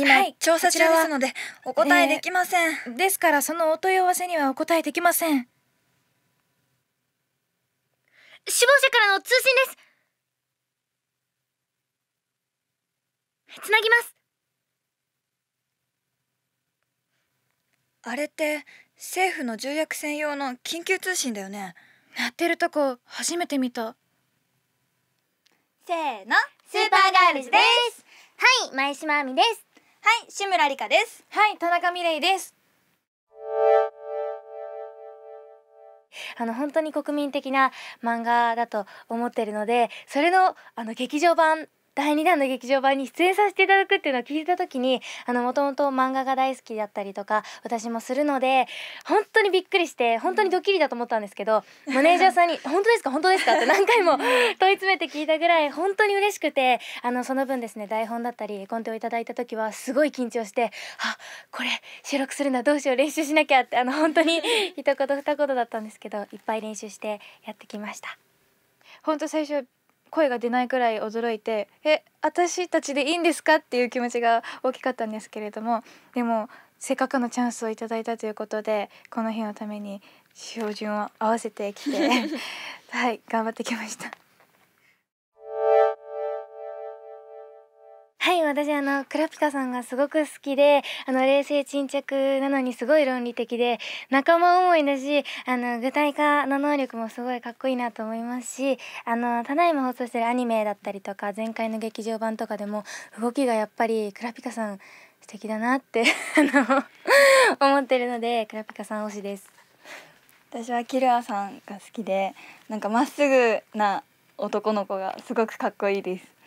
今、はい、調査中ですのでお答えできません、えー、ですからそのお問い合わせにはお答えできません死亡者からの通信ですつなぎますあれって政府の重役専用の緊急通信だよねやってるとこ初めて見たせーのスーパーガールズですはい前島亜美ですはい志村里香ですはい田中美玲ですあの本当に国民的な漫画だと思っているのでそれのあの劇場版第2弾の劇場版に出演させていただくっていうのを聞いた時にもともと漫画が大好きだったりとか私もするので本当にびっくりして本当にドッキリだと思ったんですけどマネージャーさんに「本当ですか本当ですか?」って何回も問い詰めて聞いたぐらい本当に嬉しくてあのその分ですね台本だったり絵コンテをいただいた時はすごい緊張して「あこれ収録するなどうしよう練習しなきゃ」ってあの本当に 一言二言だったんですけどいっぱい練習してやってきました。本当最初声が出ないくらい驚いて「え私たちでいいんですか?」っていう気持ちが大きかったんですけれどもでもせっかくのチャンスを頂いたということでこの日のために標準を合わせてきて はい頑張ってきました。はい私あのクラピカさんがすごく好きであの冷静沈着なのにすごい論理的で仲間思いだしあの具体化の能力もすごいかっこいいなと思いますしあのただいま放送してるアニメだったりとか前回の劇場版とかでも動きがやっぱりクラピカさん素敵だなって あの思ってるのでクラピカさん推しです。私はキルアさんが好きでなんかまっすぐな男の子がすごくかっこいいです。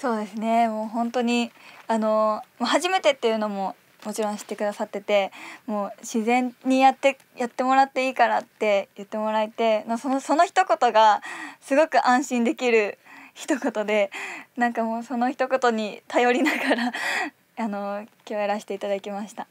そうですねもう本当にあの初めてっていうのももちろん知ってくださっててもう自然にやってやってもらっていいからって言ってもらえてそのその一言がすごく安心できる一言でなんかもうその一言に頼りながらあの今日やらせていただきました。